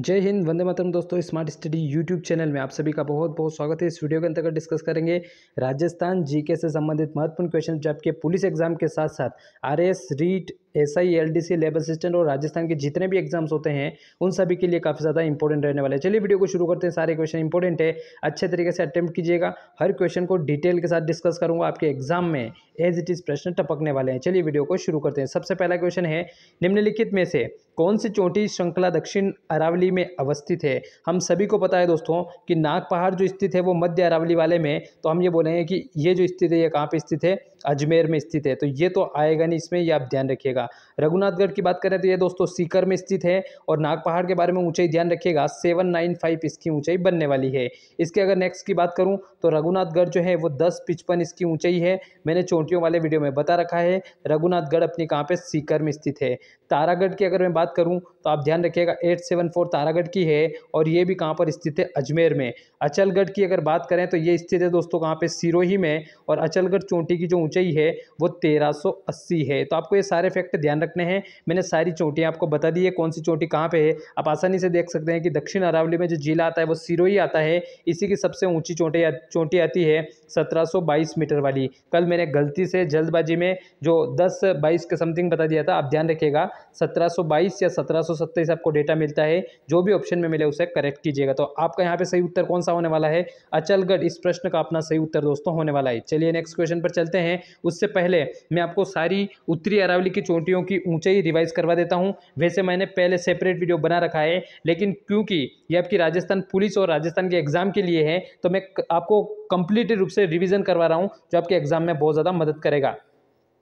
जय हिंद वंदे मातरम दोस्तों smart study YouTube channel में आप सभी का बहुत बहुत स्वागत है इस वीडियो के अंतर्गत डिस्कस करेंगे राजस्थान जीके से संबंधित महत्वपूर्ण क्वेश्चन जो आपके पुलिस एग्जाम के साथ साथ S REET S I L D C labour assistant और राजस्थान के जितने भी एग्जाम्स होते हैं उन सभी के लिए काफ़ी ज़्यादा इंपॉर्टेंट रहने वाले हैं चलिए वीडियो को शुरू करते हैं सारे क्वेश्चन इंपॉर्टेंट है अच्छे तरीके से अटैम्प्ट कीजिएगा हर क्वेश्चन को डिटेल के साथ डिस्कस करूंगा आपके एग्जाम में एज इट इज़ प्रश्न टपकने वाले हैं चलिए वीडियो को शुरू करते हैं सबसे पहला क्वेश्चन है निम्नलिखित में से कौन सी चोटी श्रृंखला दक्षिण अरावली अरावली में अवस्थित है हम सभी को पता है दोस्तों कि नाग पहाड़ जो स्थित है वो मध्य अरावली वाले में तो हम ये बोलेंगे कि ये जो स्थित है ये कहाँ पर स्थित है अजमेर में स्थित है तो ये तो आएगा नहीं इसमें ये आप ध्यान रखिएगा रघुनाथगढ़ की बात करें तो ये दोस्तों सीकर में स्थित है और नाग पहाड़ के बारे में ऊंचाई ध्यान रखिएगा सेवन नाइन फाइव इसकी ऊंचाई बनने वाली है इसके अगर नेक्स्ट की बात करूं तो रघुनाथगढ़ जो है वो दस पिचपन इसकी ऊंचाई है मैंने चोटियों वाले वीडियो में बता रखा है रघुनाथगढ़ अपनी कहाँ पर सीकर में स्थित है तारागढ़ की अगर मैं बात करूँ तो आप ध्यान रखिएगा एट तारागढ़ की है और ये भी कहाँ पर स्थित है अजमेर में अचलगढ़ की अगर बात करें तो ये स्थित है दोस्तों कहाँ पे सिरोही में और अचलगढ़ चोटी की जो ऊंचाई है वो 1380 है तो आपको ये सारे फैक्ट ध्यान रखने हैं मैंने सारी चोटियाँ आपको बता दी है कौन सी चोटी कहाँ पर है आप आसानी से देख सकते हैं कि दक्षिण अरावली में जो जिला आता है वो सिरोही आता है इसी की सबसे ऊँची चोटी चोटी आती है सत्रह मीटर वाली कल मैंने गलती से जल्दबाजी में जो दस बाईस का समथिंग बता दिया था आप ध्यान रखिएगा सत्रह या सत्रह आपको डेटा मिलता है जो भी ऑप्शन में मिले उसे करेक्ट कीजिएगा तो आपका यहाँ पे सही उत्तर कौन सा होने वाला है अचलगढ़ इस प्रश्न का अपना सही उत्तर दोस्तों होने वाला है चलिए नेक्स्ट क्वेश्चन पर चलते हैं उससे पहले मैं आपको सारी उत्तरी अरावली की चोटियों की ऊंचाई रिवाइज करवा देता हूँ वैसे मैंने पहले सेपरेट वीडियो बना रखा है लेकिन क्योंकि ये आपकी राजस्थान पुलिस और राजस्थान के एग्जाम के लिए है तो मैं आपको कंप्लीट रूप से रिविजन करवा रहा हूँ जो आपके एग्जाम में बहुत ज़्यादा मदद करेगा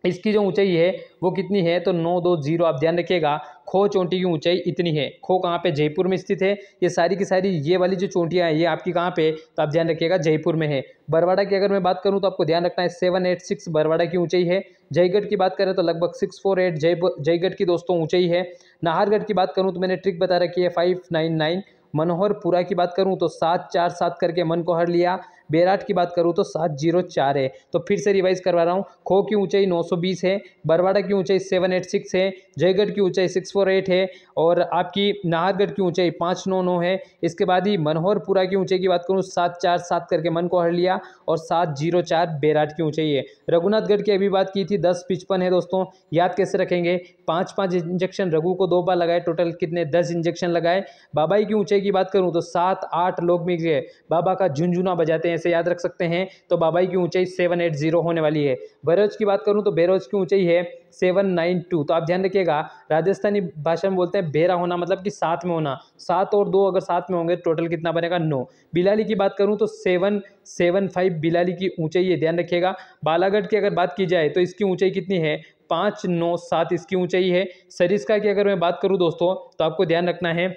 इसकी जो ऊंचाई है वो कितनी है तो नौ दो जीरो आप ध्यान रखिएगा खो चोटी की ऊंचाई इतनी है खो कहाँ पे जयपुर में स्थित है ये सारी की सारी ये वाली जो चोटियाँ हैं ये आपकी कहाँ पे तो आप ध्यान रखिएगा जयपुर में है बरवाड़ा की अगर मैं बात करूँ तो आपको ध्यान रखना है सेवन एट सिक्स बरवाड़ा की ऊंचाई है जयगढ़ की बात करें तो लगभग सिक्स फोर एट जयगढ़ की दोस्तों ऊंचाई है नाहरगढ़ की बात करूँ तो मैंने ट्रिक बता रखी है फाइव नाइन नाइन मनोहरपुरा की बात करूँ तो सात चार सात करके मन को हर लिया बेराट की बात करूँ तो सात जीरो चार है तो फिर से रिवाइज करवा रहा हूँ खो की ऊंचाई नौ सौ बीस है बरवाड़ा की ऊंचाई सेवन एट सिक्स है जयगढ़ की ऊंचाई सिक्स फोर एट है और आपकी नाहरगढ़ की ऊंचाई पाँच नौ नौ है इसके बाद ही मनोहरपुरा की ऊंचाई की बात करूँ सात चार सात करके मन को हर लिया और सात जीरो चार बेराट की ऊंचाई है रघुनाथगढ़ की अभी बात की थी दस पिचपन है दोस्तों याद कैसे रखेंगे पाँच पाँच इंजेक्शन रघु को दो बार लगाए टोटल कितने दस इंजेक्शन लगाए बाबाई की ऊंचाई की बात करूँ तो सात आठ लोग मिल गए बाबा का झुंझुना बजाते हैं से याद रख सकते हैं तो बाबाई की ऊंचाई सेवन एट जीरो होने वाली है बरेज की बात करूं तो बेरोज की ऊंचाई है सेवन नाइन टू तो आप ध्यान रखिएगा राजस्थानी भाषा में बोलते हैं बेरा होना मतलब कि सात में होना सात और दो अगर सात में होंगे टोटल कितना बनेगा नौ बिलाली की बात करूँ तो सेवन सेवन फाइव बिलाली की ऊंचाई है ध्यान रखिएगा बालागढ़ की अगर बात की जाए तो इसकी ऊंचाई कितनी है पाँच नौ सात इसकी ऊंचाई है सरिस्का की अगर मैं बात करूँ दोस्तों तो आपको ध्यान रखना है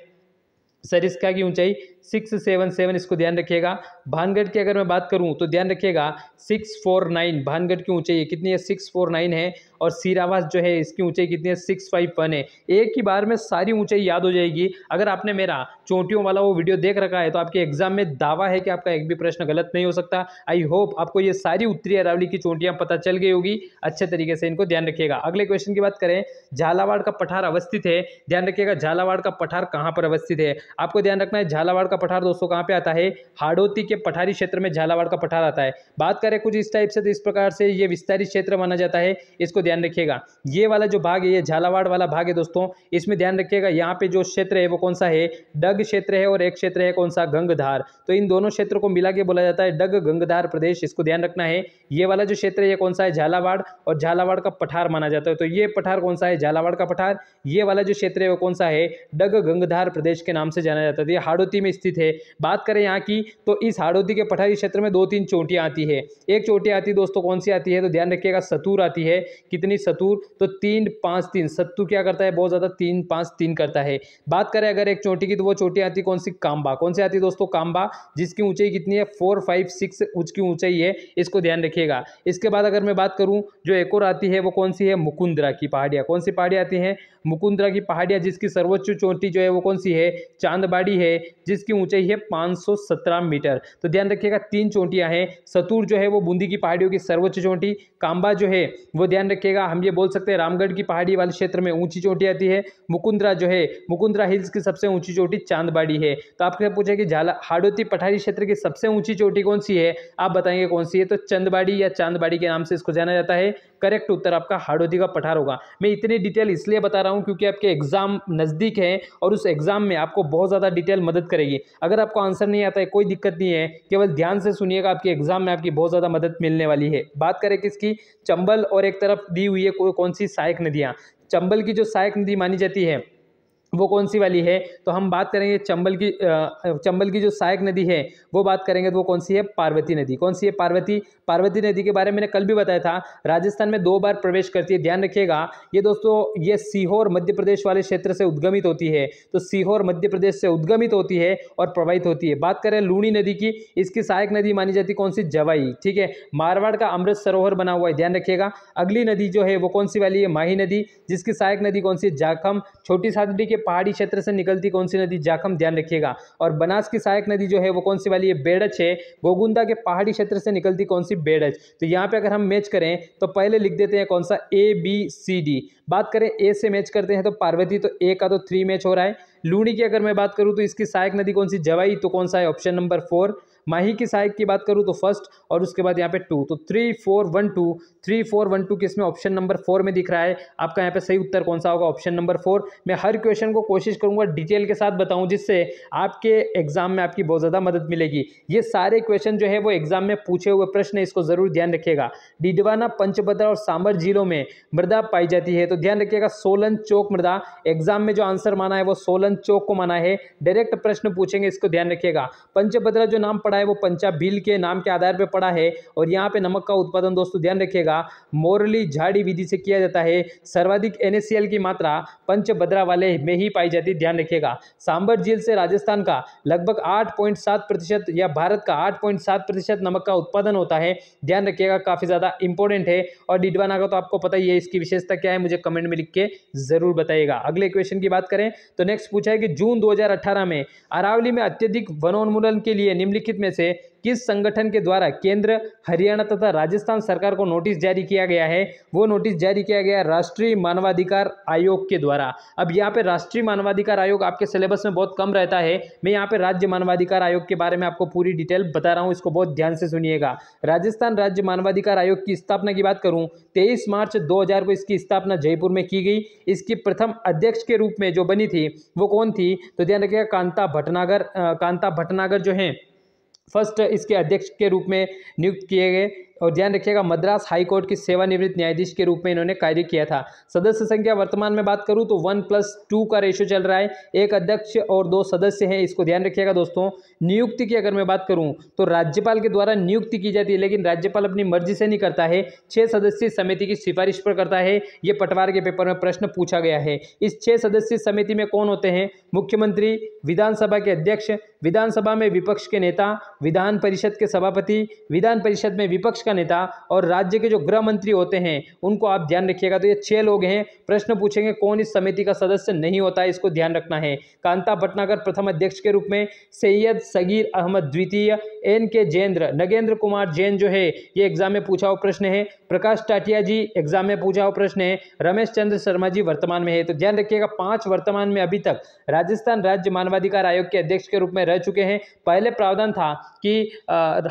सरिस्का की ऊंचाई सिक्स सेवन सेवन इसको ध्यान रखिएगा भानगढ़ की अगर मैं बात करूं तो ध्यान रखिएगा सिक्स फोर नाइन भानगढ़ की ऊंचाई कितनी है सिक्स फोर नाइन है और सीरावास जो है इसकी ऊंचाई कितनी है सिक्स फाइव वन है एक ही बार में सारी ऊंचाई याद हो जाएगी अगर आपने मेरा चोटियों वाला वो वीडियो देख रखा है तो आपके एग्जाम में दावा है कि आपका एक भी प्रश्न गलत नहीं हो सकता आई होप आपको ये सारी उत्तरी अरावली की चोटियाँ पता चल गई होगी अच्छे तरीके से इनको ध्यान रखिएगा अगले क्वेश्चन की बात करें झालावाड़ का पठार अवस्थित है ध्यान रखिएगा झालावाड़ का पठार कहाँ पर अवस्थित है आपको ध्यान रखना है झालावाड़ का का पठार दोस्तों कहाँ पे आता है हाड़ोती के पठारी क्षेत्र में झालावाड़ का पठार आता है बात करें कुछ इस टाइप से तो इस प्रकार से ये विस्तारित क्षेत्र माना जाता है इसको ध्यान रखिएगा ये वाला जो भाग है ये झालावाड़ वाला भाग है दोस्तों इसमें ध्यान रखिएगा यहाँ पे जो क्षेत्र है वो कौन सा है डग क्षेत्र है और एक क्षेत्र है कौन सा गंगधार तो इन दोनों क्षेत्र को मिला के बोला जाता है डग गंगधार प्रदेश इसको ध्यान रखना है ये वाला जो क्षेत्र है ये कौन सा है झालावाड़ और झालावाड़ का पठार माना जाता है तो ये पठार कौन सा है झालावाड़ का पठार ये वाला जो क्षेत्र है वो कौन सा है डग गंगधार प्रदेश के नाम से जाना जाता है तो हाड़ोती में स्थित स्थित है बात करें यहाँ की तो इस हाड़ौती के पठारी क्षेत्र में दो तीन चोटियाँ आती है एक चोटी आती है दोस्तों कौन सी आती है तो ध्यान रखिएगा सतूर आती है कितनी सतूर तो तीन पाँच तीन सत्तू क्या करता है बहुत ज़्यादा तीन पाँच तीन करता है बात करें अगर एक चोटी की तो वो चोटी आती है कौन सी काम्बा कौन सी आती है दोस्तों काम्बा जिसकी ऊंचाई कितनी है फोर फाइव सिक्स उसकी ऊंचाई है इसको ध्यान रखिएगा इसके बाद अगर मैं बात करूँ जो एक और आती है वो कौन सी है मुकुंदरा की पहाड़ियाँ कौन सी पहाड़ियाँ आती हैं मुकुंदरा की पहाड़ियाँ जिसकी सर्वोच्च चोटी जो है वो कौन सी है चांदबाड़ी है जिसकी की ऊंचाई है 517 मीटर तो ध्यान रखिएगा तीन चोटियां हैं सतूर जो है वो बूंदी की पहाड़ियों की सर्वोच्च चोटी कांबा जो है वो ध्यान रखिएगा हम ये बोल सकते हैं रामगढ़ की पहाड़ी वाले क्षेत्र में ऊंची चोटी आती है मुकुंद्रा जो है मुकुंद्रा हिल्स की सबसे ऊंची चोटी चांदबाड़ी है तो आपसे पूछे कि झाला हाड़ोती पठारी क्षेत्र की सबसे ऊंची चोटी कौन सी है आप बताएंगे कौन सी है तो चंदबाड़ी या चांदबाड़ी के नाम से इसको जाना जाता है करेक्ट उत्तर आपका हाड़ोदी का पठार होगा मैं इतनी डिटेल इसलिए बता रहा हूँ क्योंकि आपके एग्जाम नज़दीक है और उस एग्जाम में आपको बहुत ज़्यादा डिटेल मदद करेगी अगर आपको आंसर नहीं आता है कोई दिक्कत नहीं है केवल ध्यान से सुनिएगा आपके एग्जाम में आपकी बहुत ज़्यादा मदद मिलने वाली है बात करें किसकी चंबल और एक तरफ दी हुई है कौन सी सहायक नदियाँ चंबल की जो सहायक नदी मानी जाती है वो कौन सी वाली है तो हम बात करेंगे चंबल की चंबल की जो सहायक नदी है वो बात करेंगे तो वो कौन सी है पार्वती नदी कौन सी है पार्वती पार्वती नदी के बारे में मैंने कल भी बताया था राजस्थान में दो बार प्रवेश करती है ध्यान रखिएगा ये दोस्तों ये सीहोर मध्य प्रदेश वाले क्षेत्र से उद्गमित होती है तो सीहोर मध्य प्रदेश से उद्गमित होती है और प्रवाहित होती है बात करें लूणी नदी की इसकी सहायक नदी मानी जाती कौन सी जवाई ठीक है मारवाड़ का अमृत सरोवर बना हुआ है ध्यान रखिएगा अगली नदी जो है वो कौन सी वाली है माही नदी जिसकी सहायक नदी कौन सी जाखम छोटी सादड़ी के पहाड़ी क्षेत्र से निकलती कौन सी नदी जाखम ध्यान रखिएगा और बनास की सहायक नदी जो है वो कौन सी वाली है बेड़च है गोगुंदा के पहाड़ी क्षेत्र से निकलती कौन सी बेड़च तो यहाँ पे अगर हम मैच करें तो पहले लिख देते हैं कौन सा ए बी सी डी बात करें ए से मैच करते हैं तो पार्वती तो ए का तो थ्री मैच हो रहा है लूणी की अगर मैं बात करूँ तो इसकी सहायक नदी कौन सी जवाई तो कौन सा है ऑप्शन नंबर फोर माही की सहायक की बात करूँ तो फर्स्ट और उसके बाद यहाँ पे टू तो three four one two three four one two किस में ऑप्शन नंबर फोर में दिख रहा है आपका यहाँ पे सही उत्तर कौन सा होगा ऑप्शन नंबर फोर मैं हर क्वेश्चन को कोशिश करूँगा डिटेल के साथ बताऊँ जिससे आपके एग्जाम में आपकी बहुत ज़्यादा मदद मिलेगी ये सारे क्वेश्चन जो है वो एग्जाम में पूछे हुए प्रश्न इसको ज़रूर ध्यान रखिएगा डिडवाना पंचभद्रा और सांबर जिलों में मृदा पाई जाती है तो ध्यान रखिएगा सोलन चौक मृदा एग्जाम में जो आंसर माना है वो सोलन चौक को माना है डायरेक्ट प्रश्न पूछेंगे इसको ध्यान रखिएगा पंचभद्रा जो नाम पड़ा पड़ा है वो पंचा बिल के नाम के आधार पर पड़ा है और यहाँ पे नमक का उत्पादन दोस्तों ध्यान रखिएगा मोरली झाड़ी विधि से किया जाता है सर्वाधिक एन की मात्रा पंच बद्रा वाले में ही पाई जाती ध्यान रखिएगा सांबर झील से राजस्थान का लगभग आठ प्रतिशत या भारत का आठ प्रतिशत नमक का उत्पादन होता है ध्यान रखिएगा काफ़ी ज़्यादा इंपॉर्टेंट है और डिडवाना का तो आपको पता ही है इसकी विशेषता क्या है मुझे कमेंट में लिख के ज़रूर बताइएगा अगले क्वेश्चन की बात करें तो नेक्स्ट पूछा है कि जून 2018 में अरावली में अत्यधिक वनोन्मूलन के लिए निम्नलिखित में से किस संगठन के द्वारा केंद्र हरियाणा तथा राजस्थान सरकार को नोटिस जारी किया गया है वो नोटिस जारी किया गया राष्ट्रीय मानवाधिकार आयोग के द्वारा अब यहाँ पे राष्ट्रीय मानवाधिकार आयोग आपके सिलेबस में बहुत कम रहता है मैं यहाँ पे राज्य मानवाधिकार आयोग के बारे में आपको पूरी डिटेल बता रहा हूँ इसको बहुत ध्यान से सुनिएगा राजस्थान राज्य मानवाधिकार आयोग की स्थापना की बात करूँ तेईस मार्च दो को इसकी स्थापना जयपुर में की गई इसकी प्रथम अध्यक्ष के रूप में जो बनी थी वो कौन थी तो ध्यान रखिएगा कांता भटनागर कांता भटनागर जो है फर्स्ट इसके अध्यक्ष के रूप में नियुक्त किए गए और ध्यान रखिएगा मद्रास हाईकोर्ट के सेवानिवृत्त न्यायाधीश के रूप में इन्होंने कार्य किया था सदस्य संख्या वर्तमान में बात करूँ तो वन प्लस टू का रेशो चल रहा है एक अध्यक्ष और दो सदस्य हैं इसको ध्यान रखिएगा दोस्तों नियुक्ति की अगर मैं बात करूँ तो राज्यपाल के द्वारा नियुक्ति की जाती है लेकिन राज्यपाल अपनी मर्जी से नहीं करता है छः सदस्यीय समिति की सिफारिश पर करता है ये पटवार के पेपर में प्रश्न पूछा गया है इस छः सदस्यीय समिति में कौन होते हैं मुख्यमंत्री विधानसभा के अध्यक्ष विधानसभा में विपक्ष के नेता विधान परिषद के सभापति विधान परिषद में विपक्ष का नेता और राज्य के जो गृह मंत्री होते हैं उनको आप ध्यान रखिएगा तो ये छह लोग हैं प्रश्न पूछेंगे कौन इस समिति का सदस्य नहीं होता है इसको ध्यान रखना है कांता भटनागर प्रथम अध्यक्ष के रूप में सैयद सगीर अहमद द्वितीय एन के जैन्द्र नगेंद्र कुमार जैन जो है ये एग्जाम में पूछा हुआ प्रश्न है प्रकाश टाटिया जी एग्जाम में पूछा हुआ प्रश्न है रमेश चंद्र शर्मा जी वर्तमान में है तो ध्यान रखिएगा पांच वर्तमान में अभी तक राजस्थान राज्य मानवाधिकार आयोग के अध्यक्ष के रूप में रह चुके हैं पहले प्रावधान था कि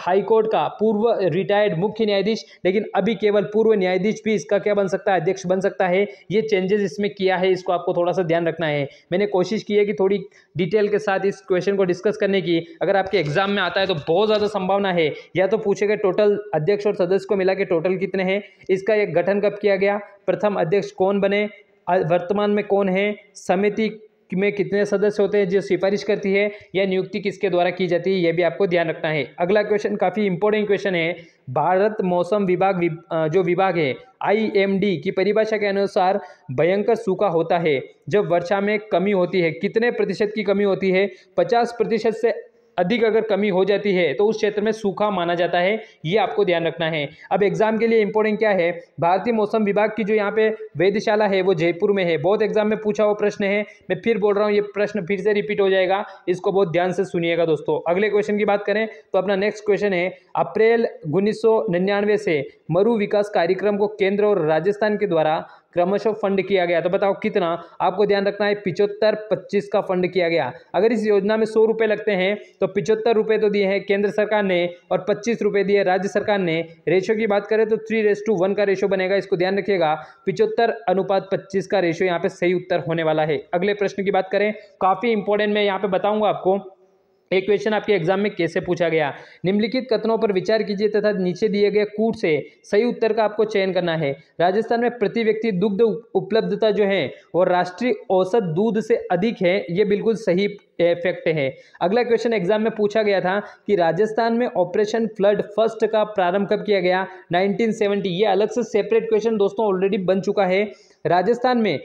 हाईकोर्ट का पूर्व रिटायर्ड मुख्य न्यायाधीश लेकिन अभी केवल पूर्व न्यायाधीश भी इसका क्या बन सकता है अध्यक्ष बन सकता है ये चेंजेस इसमें किया है इसको आपको थोड़ा सा ध्यान रखना है मैंने कोशिश की है कि थोड़ी डिटेल के साथ इस क्वेश्चन को डिस्कस करने की अगर आपके एग्जाम में आता है तो बहुत ज़्यादा संभावना है या तो पूछेगा टोटल अध्यक्ष और सदस्य को मिला के टोटल कितने हैं इसका एक गठन कब किया गया प्रथम अध्यक्ष कौन बने वर्तमान में कौन है समिति में कितने सदस्य होते हैं जो सिफारिश करती है या नियुक्ति किसके द्वारा की जाती है यह भी आपको ध्यान रखना है अगला क्वेश्चन काफ़ी इंपॉर्टेंट क्वेश्चन है भारत मौसम विभाग जो विभाग है आईएमडी की परिभाषा के अनुसार भयंकर सूखा होता है जब वर्षा में कमी होती है कितने प्रतिशत की कमी होती है पचास प्रतिशत से अधिक अगर कमी हो जाती है तो उस क्षेत्र में सूखा माना जाता है ये आपको ध्यान रखना है अब एग्जाम के लिए इंपॉर्टेंट क्या है भारतीय मौसम विभाग की जो यहाँ पे वेदशाला है वो जयपुर में है बहुत एग्जाम में पूछा हुआ प्रश्न है मैं फिर बोल रहा हूँ ये प्रश्न फिर से रिपीट हो जाएगा इसको बहुत ध्यान से सुनिएगा दोस्तों अगले क्वेश्चन की बात करें तो अपना नेक्स्ट क्वेश्चन है अप्रैल उन्नीस से मरु विकास कार्यक्रम को केंद्र और राजस्थान के द्वारा क्रमशः फंड किया गया तो बताओ कितना आपको ध्यान रखना है पिचहत्तर पच्चीस का फंड किया गया अगर इस योजना में सौ रुपये लगते हैं तो पिचहत्तर रुपये तो दिए हैं केंद्र सरकार ने और पच्चीस रुपये दिए राज्य सरकार ने रेशो की बात करें तो थ्री रेस टू वन का रेशो बनेगा इसको ध्यान रखिएगा पिचहत्तर अनुपात पच्चीस का रेशो यहाँ पे सही उत्तर होने वाला है अगले प्रश्न की बात करें काफ़ी इंपॉर्टेंट मैं यहाँ पे बताऊंगा आपको एक क्वेश्चन आपके एग्जाम में कैसे पूछा गया निम्नलिखित कथनों पर विचार कीजिए तथा नीचे दिए गए कूट से सही उत्तर का आपको चयन करना है राजस्थान में प्रति व्यक्ति दुग्ध उपलब्धता जो है वो राष्ट्रीय औसत दूध से अधिक है ये बिल्कुल सही इफेक्ट है अगला क्वेश्चन एग्जाम में पूछा गया था कि राजस्थान में ऑपरेशन फ्लड फर्स्ट का प्रारंभ कब किया गया नाइनटीन ये अलग से सेपरेट क्वेश्चन दोस्तों ऑलरेडी बन चुका है राजस्थान में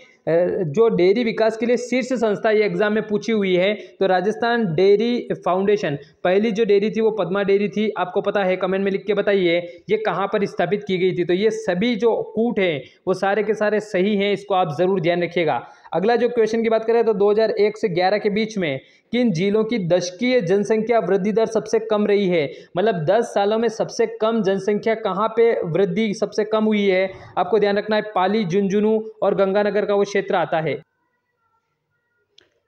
जो डेयरी विकास के लिए शीर्ष संस्था ये एग्जाम में पूछी हुई है तो राजस्थान डेयरी फाउंडेशन पहली जो डेयरी थी वो पद्मा डेयरी थी आपको पता है कमेंट में लिख के बताइए ये कहाँ पर स्थापित की गई थी तो ये सभी जो कूट हैं वो सारे के सारे सही हैं इसको आप ज़रूर ध्यान रखिएगा अगला जो क्वेश्चन की बात करें तो दो से ग्यारह के बीच में किन जिलों की दशकीय जनसंख्या वृद्धि दर सबसे कम रही है मतलब 10 सालों में सबसे कम जनसंख्या कहाँ पे वृद्धि सबसे कम हुई है आपको ध्यान रखना है पाली झुंझुनू और गंगानगर का वो क्षेत्र आता है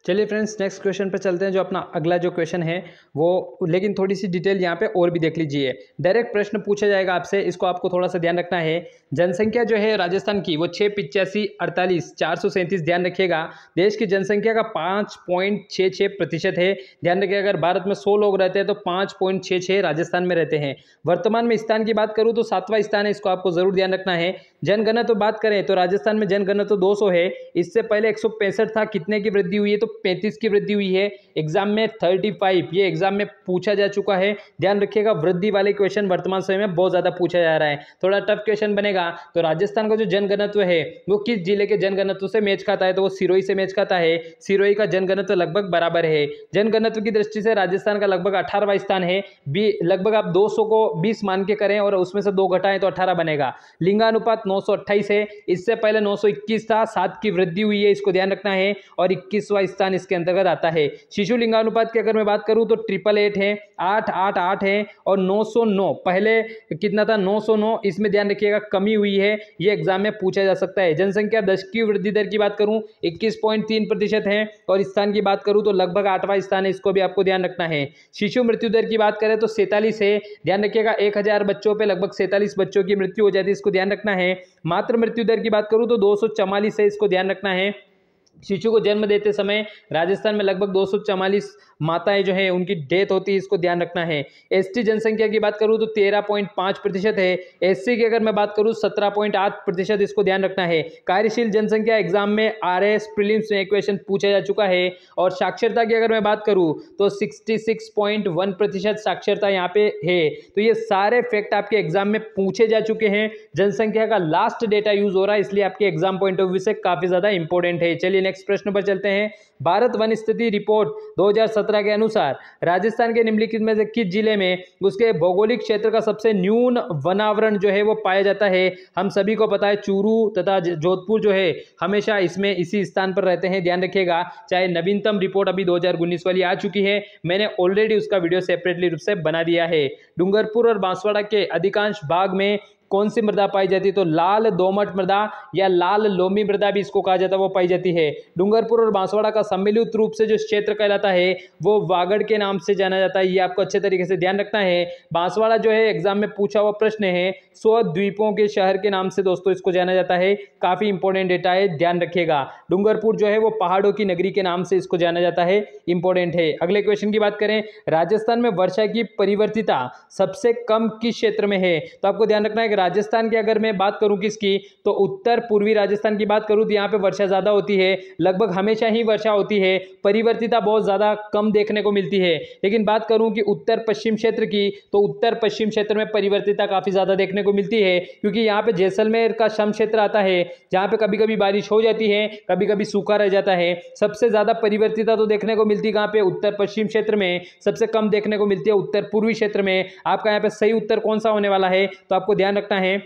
चलिए फ्रेंड्स नेक्स्ट क्वेश्चन पर चलते हैं जो अपना अगला जो क्वेश्चन है वो लेकिन थोड़ी सी डिटेल यहाँ पे और भी देख लीजिए डायरेक्ट प्रश्न पूछा जाएगा आपसे इसको आपको थोड़ा सा ध्यान रखना है जनसंख्या जो है राजस्थान की वो छः पिचासी अड़तालीस चार सौ सैंतीस ध्यान रखिएगा देश की जनसंख्या का पाँच पॉइंट छः छः प्रतिशत है ध्यान रखिएगा अगर भारत में सौ लोग रहते हैं तो पाँच पॉइंट छः छः राजस्थान में रहते हैं वर्तमान में स्थान की बात करूँ तो सातवां स्थान है इसको आपको ज़रूर ध्यान रखना है जनगणना तो बात करें तो राजस्थान में जनगणना तो 200 है इससे पहले एक था कितने की वृद्धि हुई है तो 35 की वृद्धि हुई है एग्जाम में 35 ये एग्जाम में पूछा जा चुका है ध्यान रखिएगा वृद्धि वाले क्वेश्चन वर्तमान समय में बहुत ज़्यादा पूछा जा रहा है थोड़ा टफ क्वेश्चन बनेगा तो राजस्थान का जो जनगणत्व है वो किस जिले के जनगणत्व से मैच खाता है तो वो सिरोही से मैच खाता है सिरोही का जनगणत्व तो लगभग बराबर है जनगणत्व की दृष्टि से राजस्थान का लगभग अठारहवा स्थान है लगभग आप दो को बीस मान के करें और उसमें से दो घटाएं तो अठारह बनेगा लिंगानुपात 928 है इससे पहले 921 था सात की वृद्धि हुई है इसको ध्यान रखना है और इक्कीसवां स्थान इसके अंतर्गत आता है शिशु लिंगानुपात की अगर मैं बात करूँ तो ट्रिपल एट है आठ आठ आठ है और 909 पहले कितना था 909 इसमें ध्यान रखिएगा कमी हुई है ये एग्जाम में पूछा जा सकता है जनसंख्या दस की वृद्धि दर की बात करूँ इक्कीस प्रतिशत है और स्थान की बात करूँ तो लगभग आठवां स्थान है इसको भी आपको ध्यान रखना है शिशु मृत्यु दर की बात करें तो सैंतालीस है ध्यान रखिएगा एक हज़ार बच्चों पर लगभग सैंतालीस बच्चों की मृत्यु हो जाती है इसको ध्यान रखना है मात्र मृत्यु दर की बात करूँ तो दो है इसको ध्यान रखना है शिशु को जन्म देते समय राजस्थान में लगभग दो माताएं जो है उनकी डेथ होती है इसको ध्यान रखना है एसटी जनसंख्या की बात करूं तो 13.5 प्रतिशत है एससी की अगर मैं बात करूं 17.8 प्रतिशत इसको ध्यान रखना है कार्यशील जनसंख्या एग्जाम में आर एस प्रिलिम्स में क्वेश्चन पूछा जा चुका है और साक्षरता की अगर मैं बात करूँ तो सिक्सटी साक्षरता यहाँ पे है तो ये सारे फैक्ट आपके एग्जाम में पूछे जा चुके हैं जनसंख्या का लास्ट डेटा यूज हो रहा है इसलिए आपके एग्जाम पॉइंट ऑफ व्यू से काफ़ी ज़्यादा इंपॉर्टेंट है चलिए नेक्स्ट प्रश्न पर चलते हैं भारत वन स्थिति रिपोर्ट 2017 के अनुसार राजस्थान के निम्नलिखित में से किस जिले में उसके भौगोलिक क्षेत्र का सबसे न्यून वनावरण जो है वो पाया जाता है हम सभी को पता है चूरू तथा जोधपुर जो है हमेशा इसमें इसी स्थान पर रहते हैं ध्यान रखिएगा चाहे नवीनतम रिपोर्ट अभी दो वाली आ चुकी है मैंने ऑलरेडी उसका वीडियो सेपरेटली रूप से बना दिया है डूंगरपुर और बांसवाड़ा के अधिकांश भाग में कौन सी मृदा पाई जाती है तो लाल दोमट मृदा या लाल लोमी मृदा भी इसको कहा जाता है वो पाई जाती है डूंगरपुर और बांसवाड़ा का सम्मिलित रूप से जो क्षेत्र कहलाता है वो वागड़ के नाम से जाना जाता है ये आपको अच्छे तरीके से ध्यान रखना है बांसवाड़ा जो है एग्जाम में पूछा हुआ प्रश्न है स्वद्वीपों के शहर के नाम से दोस्तों इसको जाना जाता है काफ़ी इंपॉर्टेंट डेटा है ध्यान रखिएगा डूंगरपुर जो है वो पहाड़ों की नगरी के नाम से इसको जाना जाता है इंपॉर्टेंट है अगले क्वेश्चन की बात करें राजस्थान में वर्षा की परिवर्तिता सबसे कम किस क्षेत्र में है तो आपको ध्यान रखना है राजस्थान की अगर मैं बात करूँ किसकी तो उत्तर पूर्वी राजस्थान की बात करूँ तो यहाँ पर वर्षा ज़्यादा होती है लगभग हमेशा ही वर्षा होती है परिवर्तिता बहुत ज़्यादा कम देखने को मिलती है लेकिन बात करूँ कि उत्तर पश्चिम क्षेत्र की तो उत्तर पश्चिम क्षेत्र में परिवर्तिता काफ़ी ज़्यादा देखने को मिलती है क्योंकि यहाँ पे जैसलमेर का श्रम क्षेत्र आता है जहाँ पर कभी कभी बारिश हो जाती है कभी कभी सूखा रह जाता है सबसे ज़्यादा परिवर्तिता तो देखने को मिलती है कहाँ पर उत्तर पश्चिम क्षेत्र में सबसे कम देखने को मिलती है उत्तर पूर्वी क्षेत्र में आपका यहाँ पर सही उत्तर कौन सा होने वाला है तो आपको ध्यान रखना सकता है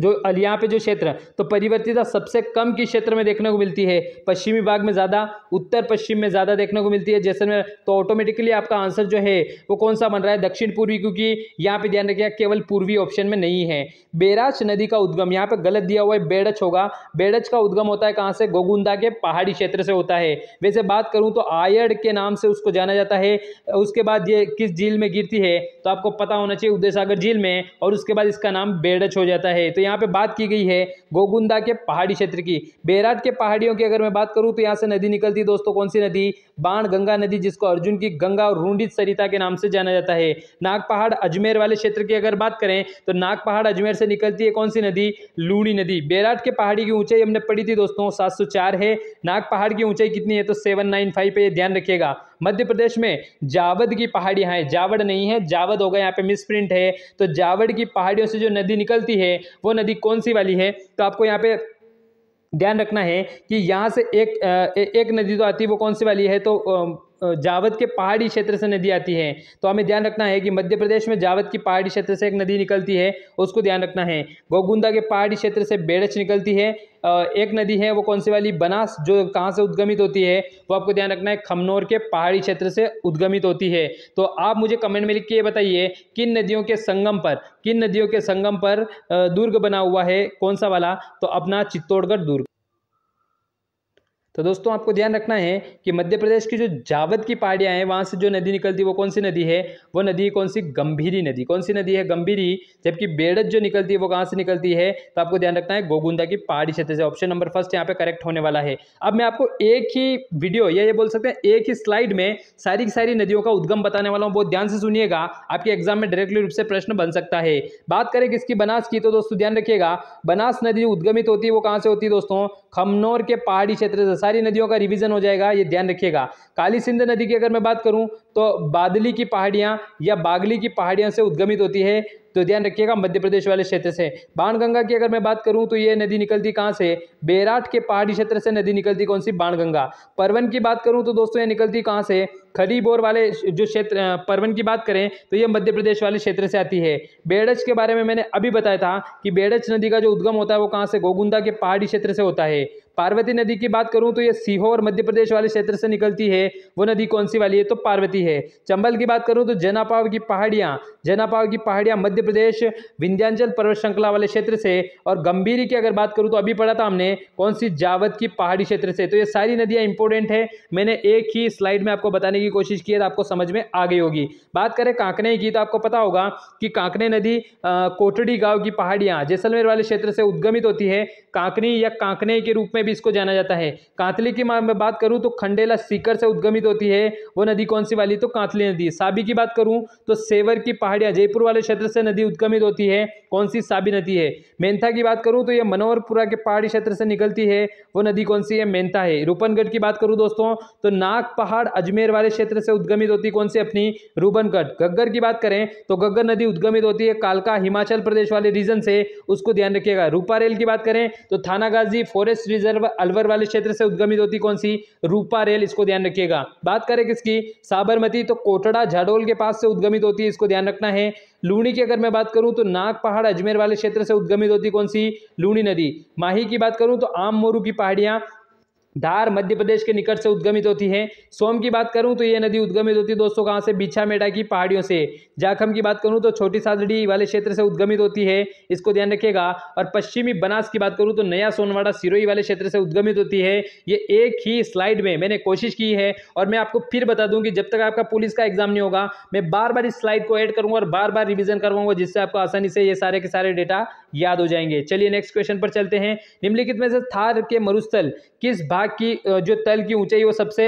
जो यहाँ पे जो क्षेत्र तो परिवर्तिता सबसे कम किस क्षेत्र में देखने को मिलती है पश्चिमी भाग में ज़्यादा उत्तर पश्चिम में ज़्यादा देखने को मिलती है जैसलमेर तो ऑटोमेटिकली आपका आंसर जो है वो कौन सा बन रहा है दक्षिण पूर्वी क्योंकि यहाँ पे ध्यान रखिएगा केवल पूर्वी ऑप्शन में नहीं है बेराज नदी का उद्गम यहाँ पर गलत दिया हुआ है बेड़च होगा बेड़च का उद्गम होता है कहाँ से गोगुंदा के पहाड़ी क्षेत्र से होता है वैसे बात करूँ तो आयड़ के नाम से उसको जाना जाता है उसके बाद ये किस झील में गिरती है तो आपको पता होना चाहिए उदय सागर झील में और उसके बाद इसका नाम बेड़च हो जाता है तो यहाँ पे बात की गई है गोगुंदा के पहाड़ी क्षेत्र की बेराज के पहाड़ियों की अगर मैं बात करूँ तो यहाँ से नदी निकलती है दोस्तों कौन सी नदी बाण गंगा नदी जिसको अर्जुन की गंगा और रूंडित सरिता के नाम से जाना जाता है नाग पहाड़ अजमेर वाले क्षेत्र की अगर बात करें तो नाग पहाड़ अजमेर से निकलती है कौन सी नदी लूणी नदी बेराट के पहाड़ी की ऊंचाई हमने पढ़ी थी दोस्तों सात है नाग पहाड़ की ऊंचाई कितनी है तो सेवन नाइन फाइव पे ध्यान रखिएगा मध्य प्रदेश में जावद की पहाड़ियाँ है जावड़ नहीं है जावद होगा यहाँ पे मिसप्रिंट है तो जावड़ की पहाड़ियों से जो नदी निकलती है वो नदी कौन सी वाली है तो आपको यहाँ पे ध्यान रखना है कि यहाँ से एक एक नदी तो आती है वो कौन सी वाली है तो जावत के पहाड़ी क्षेत्र से नदी आती है तो हमें ध्यान रखना है कि मध्य प्रदेश में जावत की पहाड़ी क्षेत्र से एक नदी निकलती है उसको ध्यान रखना है गोगुंदा के पहाड़ी क्षेत्र से बेड़च निकलती है एक नदी है वो कौन सी वाली बनास जो कहाँ से उद्गमित होती है वो आपको ध्यान रखना है खमनौर के पहाड़ी क्षेत्र से उद्गमित होती है तो आप मुझे कमेंट में लिख के बताइए किन नदियों के संगम पर किन नदियों के संगम पर दुर्ग बना हुआ है कौन सा वाला तो अपना चित्तौड़गढ़ दुर्ग तो दोस्तों आपको ध्यान रखना है कि मध्य प्रदेश की जो जावद की पहाड़ियाँ हैं वहाँ से जो नदी निकलती है वो कौन सी नदी है वो नदी कौन सी गंभीरी नदी कौन सी नदी है गंभीरी जबकि बेड़त जो निकलती है वो कहाँ से निकलती है तो आपको ध्यान रखना है गोगुंदा की पहाड़ी क्षेत्र से ऑप्शन नंबर फर्स्ट यहाँ पे करेक्ट होने वाला है अब मैं आपको एक ही वीडियो या ये बोल सकते हैं एक ही स्लाइड में सारी की सारी नदियों का उद्गम बताने वाला हूँ बहुत ध्यान से सुनिएगा आपके एग्जाम में डायरेक्टली रूप से प्रश्न बन सकता है बात करें किसकी बनास की तो दोस्तों ध्यान रखिएगा बनास नदी उद्गमित होती है वो कहाँ से होती है दोस्तों खमनौर के पहाड़ी क्षेत्र से सारी नदियों का रिवीजन हो जाएगा ये ध्यान रखिएगा काली सिंध नदी की अगर मैं बात करूं तो बादली की पहाड़ियाँ या बागली की पहाड़ियों से उद्गमित होती है तो ध्यान रखिएगा मध्य प्रदेश वाले क्षेत्र से बाणगंगा की अगर मैं बात करूं तो ये नदी निकलती कहाँ से बेराट के पहाड़ी क्षेत्र से नदी निकलती कौन सी बाणगंगा परवन की बात करूं तो दोस्तों ये निकलती कहाँ से बोर वाले जो क्षेत्र परवन की बात करें तो ये मध्य प्रदेश वाले क्षेत्र से आती है बेड़च के बारे में मैंने अभी बताया था कि बेड़च नदी का जो उद्गम होता है वो कहाँ से गोगुंदा के पहाड़ी क्षेत्र से होता है पार्वती नदी की बात करूं तो ये सीहोर मध्य प्रदेश वाले क्षेत्र से निकलती है वो नदी कौन सी वाली है तो पार्वती है चंबल की बात करूं तो जनापाव की पहाड़ियां जनापाव की पहाड़ियां मध्य प्रदेश विंध्यांचल पर्वत श्रृंखला वाले क्षेत्र से और गंभीरी की अगर बात करूँ तो अभी पढ़ा था हमने कौन सी जावत की पहाड़ी क्षेत्र से तो ये सारी नदियां इंपॉर्टेंट है मैंने एक ही स्लाइड में आपको बताने की कोशिश की है तो आपको समझ में आ गई होगी बात करें कांकने की तो आपको पता होगा कि कांकने नदी कोटड़ी गांव की पहाड़ियां जैसलमेर वाले क्षेत्र से उद्गमित होती है कांकनी या कांकने के रूप में में भी इसको जाना जाता है कांतली की मैं बात करूँ तो खंडेला सीकर से उद्गमित होती है वो नदी कौन सी वाली तो कांतली नदी साबी की बात करूँ तो सेवर की पहाड़ियाँ जयपुर वाले क्षेत्र से नदी उद्गमित होती है कौन सी साबी नदी है मेंथा की बात करूँ तो यह मनोहरपुरा के पहाड़ी क्षेत्र से निकलती है वो नदी कौन सी है मेंथा है रूपनगढ़ की बात करूँ दोस्तों तो नाग पहाड़ अजमेर वाले क्षेत्र से उद्गमित होती कौन सी अपनी रूपनगढ़ गग्गर की बात करें तो गग्गर नदी उद्गमित होती है कालका हिमाचल प्रदेश वाले रीजन से उसको ध्यान रखिएगा रूपा रेल की बात करें तो थानागाजी फॉरेस्ट रिजर्व अलवर वाले क्षेत्र से उद्गमित होती कौन सी रूपा रेल इसको ध्यान रखिएगा बात करें किसकी साबरमती तो कोटड़ा झाडोल के पास से उद्गमित होती है इसको ध्यान रखना है लूणी की अगर मैं बात करूं तो नाग पहाड़ अजमेर वाले क्षेत्र से उद्गमित होती कौन सी लूणी नदी माही की बात करूं तो आम मोरू की पहाड़ियां धार मध्य प्रदेश के निकट से उद्गमित होती है सोम की बात करूं तो ये नदी उद्गमित होती है दोस्तों कहाँ से बिछा मेटा की पहाड़ियों से जाखम की बात करूं तो छोटी सादड़ी वाले क्षेत्र से उद्गमित होती है इसको ध्यान रखिएगा और पश्चिमी बनास की बात करूं तो नया सोनवाड़ा सिरोही वाले क्षेत्र से उद्गमित होती है ये एक ही स्लाइड में मैंने कोशिश की है और मैं आपको फिर बता दूँ कि जब तक आपका पुलिस का एग्जाम नहीं होगा मैं बार बार इस स्लाइड को ऐड करूँगा और बार बार रिविजन करवाऊंगा जिससे आपको आसानी से ये सारे के सारे डेटा याद हो जाएंगे चलिए नेक्स्ट क्वेश्चन पर चलते हैं निम्नलिखित में से थार के मरुस्थल किस भाग आग की जो तल की ऊंचाई वो सबसे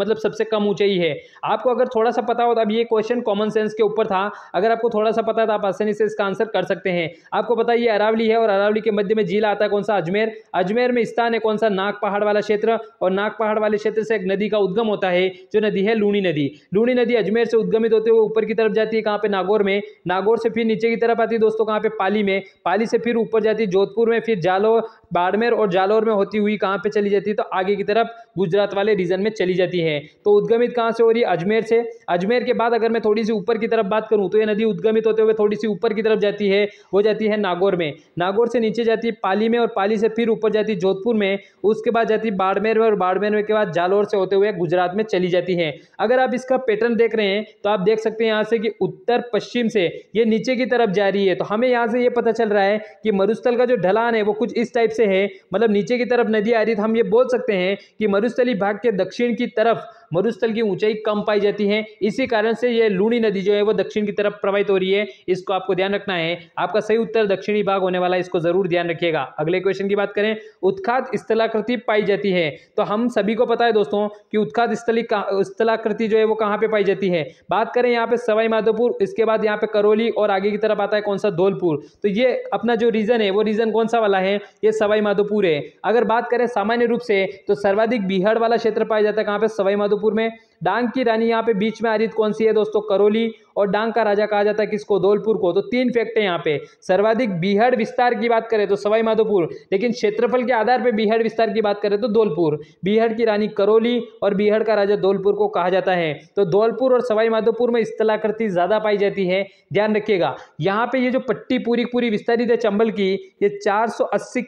मतलब सबसे कम ऊंचाई है आपको अगर थोड़ा सा पता हो तो अब ये क्वेश्चन कॉमन सेंस के ऊपर था अगर आपको थोड़ा सा पता है तो आप आसानी से इसका आंसर कर सकते हैं आपको पता ये अरावली है और अरावली के मध्य में जिला आता है कौन सा अजमेर अजमेर में स्थान है कौन सा नाग पहाड़ वाला क्षेत्र और नाग पहाड़ वाले क्षेत्र से एक नदी का उद्गम होता है जो नदी है लूणी नदी लूणी नदी अजमेर से उद्गमित होते हुए ऊपर की तरफ जाती है कहाँ पे नागौर में नागौर से फिर नीचे की तरफ आती है दोस्तों कहाँ पे पाली में पाली से फिर ऊपर जाती है जोधपुर में फिर जालोर बाड़मेर और जालोर में होती हुई कहाँ पे चली जाती है तो आगे की तरफ गुजरात वाले रीजन में चली जाती है तो उद्गमित कहाँ से हो रही है अजमेर से अजमेर के बाद अगर मैं थोड़ी सी ऊपर की तरफ बात करूँ तो ये नदी उद्गमित होते हुए थोड़ी सी ऊपर की तरफ जाती है वो जाती है नागौर में नागौर से नीचे जाती है पाली में और पाली से फिर ऊपर जाती है जोधपुर में उसके बाद जाती है बाड़मेर में और बाड़मेर के बाद जालोर से होते हुए गुजरात में चली जाती है अगर आप इसका पैटर्न देख रहे हैं तो आप देख सकते हैं यहाँ से कि उत्तर पश्चिम से ये नीचे की तरफ जा रही है तो हमें यहाँ से ये पता चल रहा है कि मरुस्थल का जो ढलान है वो कुछ इस टाइप से है मतलब नीचे की तरफ नदी आ रही है तो हम ये बोल सकते सकते हैं कि मरुस्थली भाग के दक्षिण की तरफ मरुस्थल की ऊंचाई कम पाई जाती है इसी कारण से यह लूणी नदी जो है वो दक्षिण की तरफ प्रवाहित हो रही है इसको आपको ध्यान रखना है आपका सही उत्तर दक्षिणी भाग होने वाला है इसको जरूर ध्यान रखिएगा अगले क्वेश्चन की बात करें उत्खात स्थलाकृति पाई जाती है तो हम सभी को पता है दोस्तों की उत्खात स्थली स्थलाकृति जो है वो कहाँ पे पाई जाती है बात करें यहाँ पे सवाईमाधोपुर इसके बाद यहाँ पे करौली और आगे की तरफ आता है कौन सा धौलपुर तो ये अपना जो रीजन है वो रीजन कौन सा वाला है ये सवाईमाधोपुर है अगर बात करें सामान्य रूप से तो सर्वाधिक बिहार वाला क्षेत्र पाया जाता है कहाँ पे सवाईमाधोपुर शाहजहांपुर में डांग की रानी यहाँ पे बीच में आ रही कौन सी है दोस्तों करोली और डांग का राजा कहा जाता है किसको धौलपुर को तो तीन फैक्ट है यहाँ पे सर्वाधिक बिहड़ विस्तार की बात करें तो सवाई माधोपुर लेकिन क्षेत्रफल के आधार पर बिहड़ विस्तार की बात करें तो धौलपुर बिहड़ की रानी करोली और बिहड़ का राजा धौलपुर को कहा जाता है तो धौलपुर और सवाई माधोपुर में स्थलाकृति ज्यादा पाई जाती है ध्यान रखिएगा यहाँ पे ये जो पट्टी पूरी पूरी विस्तारित है चंबल की ये चार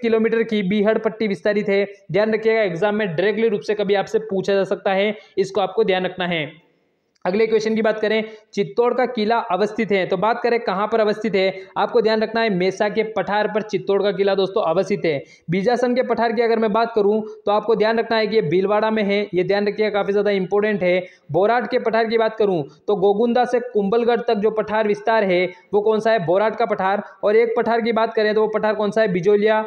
किलोमीटर की बिहड़ पट्टी विस्तारित है ध्यान रखिएगा एग्जाम में डायरेक्टली रूप से कभी आपसे पूछा जा सकता है इसको आपको ध्यान ध्यान रखना है अगले क्वेश्चन की बात करें चित्तौड़ का किला अवस्थित है तो बात करें कहां पर अवस्थित है आपको ध्यान रखना है मेसा के पठार पर चित्तौड़ का किला दोस्तों अवस्थित है बीजासन के पठार की अगर मैं बात करूं तो आपको ध्यान रखना है कि ये भीलवाड़ा में है ये ध्यान रखिएगा काफ़ी ज़्यादा इंपॉर्टेंट है बोराट के पठार की बात करूं तो गोगुंदा से कुंबलगढ़ तक जो पठार विस्तार है वो कौन सा है बोराट का पठार और एक पठार की बात करें तो वो पठार कौन सा है बिजोलिया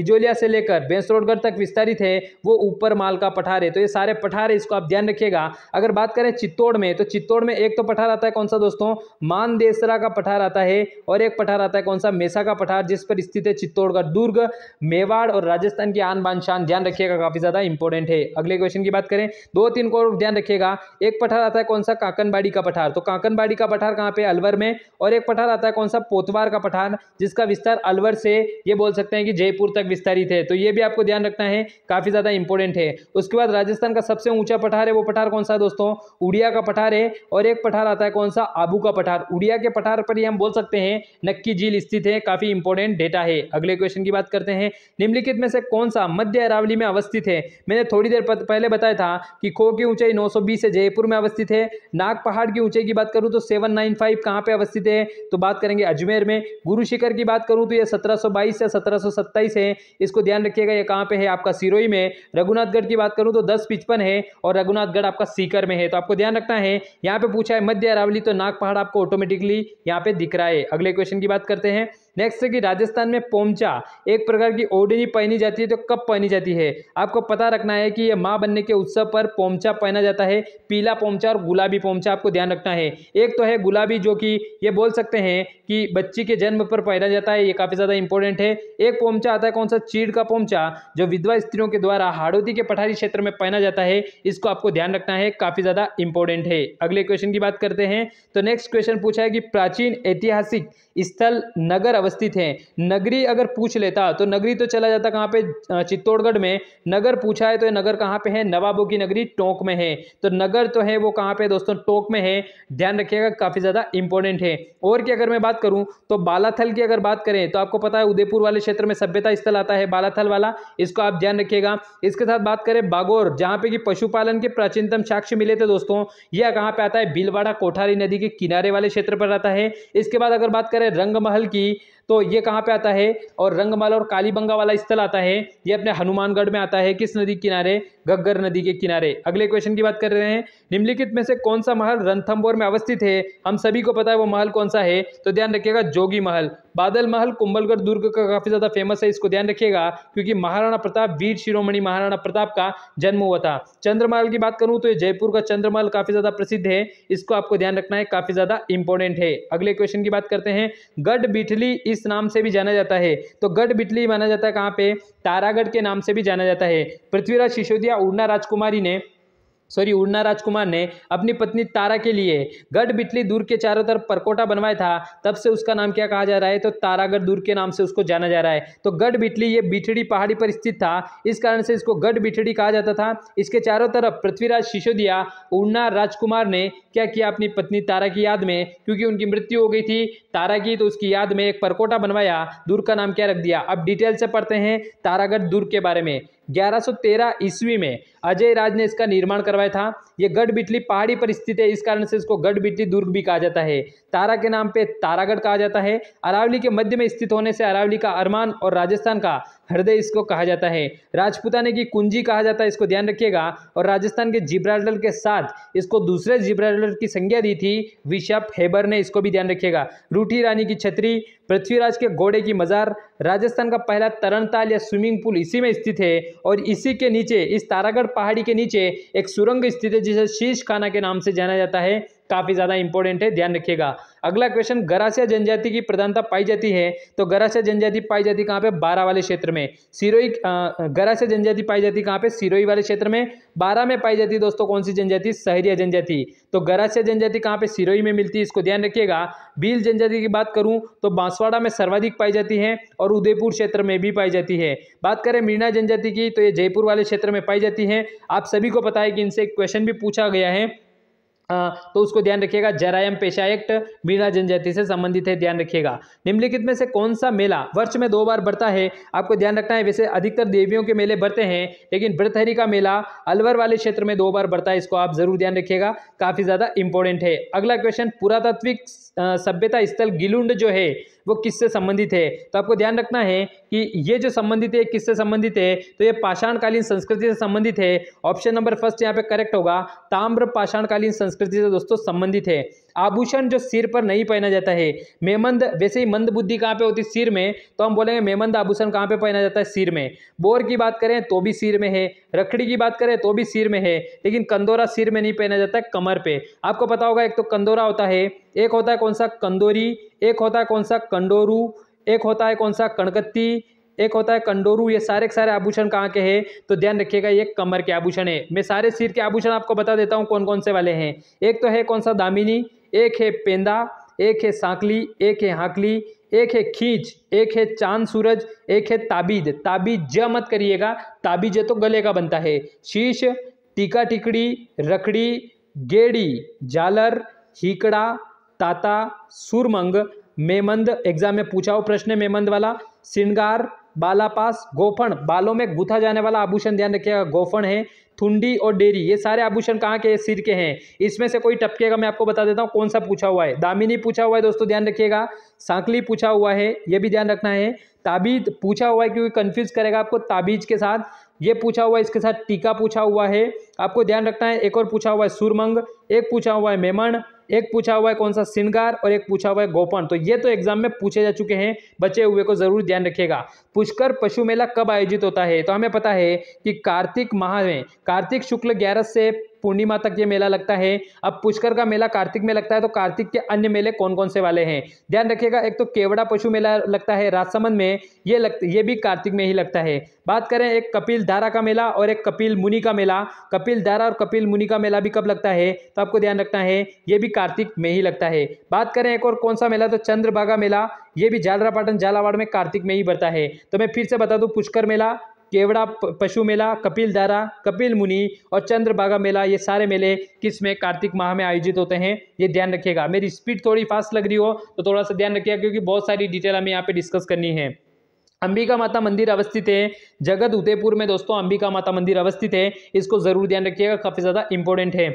बिजोलिया से लेकर बेंसरोडगढ़ तक विस्तारित है वो ऊपर माल का पठार है तो ये सारे पठार है इसको आप ध्यान रखिएगा अगर बात करें चित्तौड़ में तो तो चित्तौड़ में एक तो पठार आता है कौन सा दोस्तों मानदेसरा का पठार आता है और एक पठार आता है कौन सा मेसा का पठार जिस पर स्थित है चित्तौड़ का दुर्ग मेवाड़ और राजस्थान की आन बान शान ध्यान रखिएगा काफी ज्यादा इंपॉर्टेंट है अगले क्वेश्चन की बात करें दो तीन को ध्यान रखिएगा एक पठार आता है कौन सा कांकनबाड़ी का पठार तो कांकनबाड़ी का पठार कहाँ पे अलवर में और एक पठार आता है कौन सा पोतवार का पठार जिसका विस्तार अलवर से ये बोल सकते हैं कि जयपुर तक विस्तारित है तो ये भी आपको ध्यान रखना है काफी ज्यादा इंपॉर्टेंट है उसके बाद राजस्थान का सबसे ऊंचा पठार है वो पठार कौन सा दोस्तों उड़िया का पठार पठार है और एक पठार आता है कौन सा आबू का पठार उड़िया के पठार पर ही हम बोल सकते हैं नक्की झील स्थित है काफ़ी इंपॉर्टेंट डेटा है अगले क्वेश्चन की बात करते हैं निम्नलिखित में से कौन सा मध्य अरावली में अवस्थित है मैंने थोड़ी देर पहले बताया था कि खो की ऊंचाई 920 है जयपुर में अवस्थित है नाग पहाड़ की ऊंचाई की बात करूं तो सेवन 795 कहां पे अवस्थित है तो बात करेंगे अजमेर में गुरु शिखर की बात करूं तो ये 1722 या 1727 है इसको ध्यान रखिएगा यह कहां पर है आपका सिरोई में रघुनाथगढ़ की बात करूं तो दस पिचपन है और रघुनाथगढ़ आपका सीकर में है तो आपको ध्यान रखना है हैं यहाँ पे पूछा है मध्य अरावली तो नाग पहाड़ आपको ऑटोमेटिकली यहाँ पे दिख रहा है अगले क्वेश्चन की बात करते हैं नेक्स्ट है कि राजस्थान में पोमचा एक प्रकार की ओढ़नी पहनी जाती है तो कब पहनी जाती है आपको पता रखना है कि यह माँ बनने के उत्सव पर पोमचा पहना जाता है पीला पोमचा और गुलाबी पोमचा आपको ध्यान रखना है एक तो है गुलाबी जो कि ये बोल सकते हैं कि बच्ची के जन्म पर पहना जाता है ये काफ़ी ज़्यादा इंपॉर्टेंट है एक पोमचा आता है कौन सा चीड़ का पोमचा जो विधवा स्त्रियों के द्वारा हाड़ोती के पठारी क्षेत्र में पहना जाता है इसको आपको ध्यान रखना है काफ़ी ज़्यादा इंपॉर्टेंट है अगले क्वेश्चन की बात करते हैं तो नेक्स्ट क्वेश्चन पूछा है कि प्राचीन ऐतिहासिक स्थल नगर अवस्थित है नगरी अगर पूछ लेता तो नगरी तो चला जाता कहाँ पे चित्तौड़गढ़ में नगर पूछा है तो ये नगर कहाँ पे है नवाबों की नगरी टोंक में है तो नगर तो है वो कहाँ पे दोस्तों टोंक में है ध्यान रखिएगा काफ़ी ज़्यादा इंपॉर्टेंट है और की अगर मैं बात करूँ तो बालाथल की अगर बात करें तो आपको पता है उदयपुर वाले क्षेत्र में सभ्यता स्थल आता है बालाथल वाला इसको आप ध्यान रखिएगा इसके साथ बात करें बागोर जहाँ पे कि पशुपालन के प्राचीनतम साक्ष्य मिले थे दोस्तों यह कहाँ पे आता है भीलवाड़ा कोठारी नदी के किनारे वाले क्षेत्र पर आता है इसके बाद अगर बात करें रंगमहल की तो ये कहाँ पे आता है और रंगमाला और कालीबंगा वाला स्थल आता है ये अपने हनुमानगढ़ में आता है किस नदी किनारे गग्गर नदी के किनारे अगले क्वेश्चन की बात कर रहे हैं निम्नलिखित में से कौन सा महल रणथम्बोर में अवस्थित है हम सभी को पता है वो महल कौन सा है तो ध्यान रखिएगा जोगी महल बादल महल कुंभलगढ़ दुर्ग का काफी ज्यादा फेमस है इसको ध्यान रखिएगा क्योंकि महाराणा प्रताप वीर शिरोमणि महाराणा प्रताप का जन्म हुआ था चंद्रमहल की बात करूं तो ये जयपुर का चंद्रमहल काफी ज्यादा प्रसिद्ध है इसको आपको ध्यान रखना है काफी ज्यादा इंपॉर्टेंट है अगले क्वेश्चन की बात करते हैं गढ़ बिठली इस नाम से भी जाना जाता है तो गढ़ बिठली माना जाता है कहाँ पे तारागढ़ के नाम से भी जाना जाता है पृथ्वीराज सिसोदिया क्या उड़ना राजकुमारी ने सॉरी उड़ना राजकुमार ने अपनी पत्नी तारा के लिए गढ़ बिटली दूर के चारों तरफ परकोटा बनवाया था तब से उसका नाम क्या कहा जा रहा है तो तारागढ़ दूर के नाम से उसको जाना जा रहा है तो गढ़ बिटली ये बिठड़ी पहाड़ी पर स्थित था इस कारण से इसको गढ़ बिठड़ी कहा जाता था इसके चारों तरफ पृथ्वीराज शिशोदिया उड़ना राजकुमार ने क्या किया अपनी पत्नी तारा की याद में क्योंकि उनकी मृत्यु हो गई थी तारा की तो उसकी याद में एक परकोटा बनवाया दूर का नाम क्या रख दिया अब डिटेल से पढ़ते हैं तारागढ़ दूर के बारे में 1113 ईस्वी में अजय राज ने इसका निर्माण करवाया था ये गढ़ बिटली पहाड़ी पर स्थित है इस कारण से इसको गढ़ बिटली दुर्ग भी कहा जाता है तारा के नाम पे तारागढ़ कहा जाता है अरावली के मध्य में स्थित होने से अरावली का अरमान और राजस्थान का हृदय इसको कहा जाता है राजपुताने की कुंजी कहा जाता है इसको ध्यान रखिएगा और राजस्थान के जिब्राल्टर के साथ इसको दूसरे जिब्राल्टर की संज्ञा दी थी विशप हेबर ने इसको भी ध्यान रखिएगा रूठी रानी की छतरी पृथ्वीराज के घोड़े की मजार राजस्थान का पहला तरणताल या स्विमिंग पूल इसी में स्थित है और इसी के नीचे इस तारागढ़ पहाड़ी के नीचे एक सुरंग स्थित है जिसे शीश खाना के नाम से जाना जाता है काफ़ी ज़्यादा इंपॉर्टेंट है ध्यान रखिएगा अगला क्वेश्चन गरासिया जनजाति की प्रधानता पाई जाती है तो गरासिया जनजाति पाई जाती कहाँ पे बारह वाले क्षेत्र में सिरोही गरासिया जनजाति पाई जाती कहाँ पे सिरोई वाले क्षेत्र में बारह में पाई जाती दोस्तों कौन सी जनजाति सहरिया जनजाति तो गरासिया जनजाति कहाँ पे सिरोही में मिलती है इसको ध्यान रखिएगा भील जनजाति की बात करूँ तो बांसवाड़ा में सर्वाधिक पाई जाती है और उदयपुर क्षेत्र में भी पाई जाती है बात करें मीणा जनजाति की तो ये जयपुर वाले क्षेत्र में पाई जाती है आप सभी को पता है कि इनसे एक क्वेश्चन भी पूछा गया है तो उसको ध्यान रखिएगा जरायम पेशा एक्ट मीणा जनजाति से संबंधित है ध्यान रखिएगा निम्नलिखित में से कौन सा मेला वर्ष में दो बार बढ़ता है आपको ध्यान रखना है वैसे अधिकतर देवियों के मेले बढ़ते हैं लेकिन ब्रतहरी का मेला अलवर वाले क्षेत्र में दो बार बढ़ता है इसको आप जरूर ध्यान रखिएगा काफी ज्यादा इंपॉर्टेंट है अगला क्वेश्चन पुरातात्विक सभ्यता स्थल गिलुंड जो है वो किससे संबंधित है तो आपको ध्यान रखना है कि ये जो संबंधित है किससे संबंधित है तो ये पाषाणकालीन संस्कृति से संबंधित है ऑप्शन नंबर फर्स्ट यहाँ पे करेक्ट होगा ताम्र पाषाणकालीन संस्कृति संस्कृति से दोस्तों संबंधित है आभूषण जो सिर पर नहीं पहना जाता है मेमंद वैसे ही मंद बुद्धि कहाँ पे होती है सिर में तो हम बोलेंगे मेमंद आभूषण कहाँ पे पहना जाता है सिर में बोर की बात करें तो भी सिर में है रखड़ी की बात करें तो भी सिर में है लेकिन कंदोरा सिर में नहीं पहना जाता है कमर पे आपको पता होगा एक तो कंदोरा होता है एक होता है कौन सा कंदोरी एक होता है कौन सा कंडोरू एक होता है कौन सा कणकत्ती एक होता है कंडोरू ये सारे के सारे आभूषण कहाँ के हैं तो ध्यान रखिएगा ये कमर के आभूषण है मैं सारे सिर के आभूषण आपको बता देता हूँ कौन कौन से वाले हैं एक तो है कौन सा दामिनी एक है पेंदा एक है सांकली एक है हाकली एक है खींच एक है चांद सूरज एक है ताबीज ताबीज ज मत करिएगा ताबीज तो गले का बनता है शीश टीका टिकड़ी रखड़ी गेड़ी जालर हीकड़ा ताता सुरमंग मेमंद एग्जाम में पूछा हो प्रश्न मेमंद वाला श्रृंगार बालापास गोफण बालों में गुथा जाने वाला आभूषण ध्यान रखिएगा गोफण है थुंडी और डेरी ये सारे आभूषण कहाँ के सिर के हैं इसमें से कोई टपकेगा मैं आपको बता देता हूँ कौन सा पूछा हुआ है दामिनी पूछा हुआ है दोस्तों ध्यान रखिएगा सांकली पूछा हुआ है ये भी ध्यान रखना है ताबीज पूछा हुआ है क्योंकि कन्फ्यूज करेगा आपको ताबीज के साथ ये पूछा हुआ है इसके साथ टीका पूछा हुआ है आपको ध्यान रखना है एक और पूछा हुआ है सुरमंग एक पूछा हुआ है मेमन एक पूछा हुआ है कौन सा सिंगार और एक पूछा हुआ है गोपन तो ये तो एग्जाम में पूछे जा चुके हैं बचे हुए को जरूर ध्यान रखिएगा पुष्कर पशु मेला कब आयोजित होता है तो हमें पता है कि कार्तिक माह में कार्तिक शुक्ल ग्यारह से पूर्णिमा तक ये मेला लगता है अब पुष्कर का मेला कार्तिक में लगता है तो कार्तिक के अन्य मेले कौन कौन से वाले हैं ध्यान रखिएगा एक तो केवड़ा पशु मेला लगता है राजसमंद में ये लग ये भी कार्तिक में ही लगता है बात करें एक कपिल धारा का मेला और एक कपिल मुनि का मेला कपिल धारा और कपिल मुनि का मेला भी कब लगता है तो आपको ध्यान रखना है ये भी कार्तिक में ही लगता है बात करें एक और कौन सा मेला तो चंद्रभागा मेला ये भी जालरापाटन झालावाड़ में कार्तिक में ही बढ़ता है तो मैं फिर से बता दूँ पुष्कर मेला केवड़ा पशु मेला कपिल दारा कपिल मुनि और चंद्रभागा मेला ये सारे मेले किस में कार्तिक माह में आयोजित होते हैं ये ध्यान रखिएगा मेरी स्पीड थोड़ी फास्ट लग रही हो तो थोड़ा सा ध्यान रखिएगा क्योंकि बहुत सारी डिटेल हमें यहाँ पे डिस्कस करनी है अंबिका माता मंदिर अवस्थित है जगत उदयपुर में दोस्तों अंबिका माता मंदिर अवस्थित है इसको ज़रूर ध्यान रखिएगा काफ़ी ज़्यादा इंपॉर्टेंट है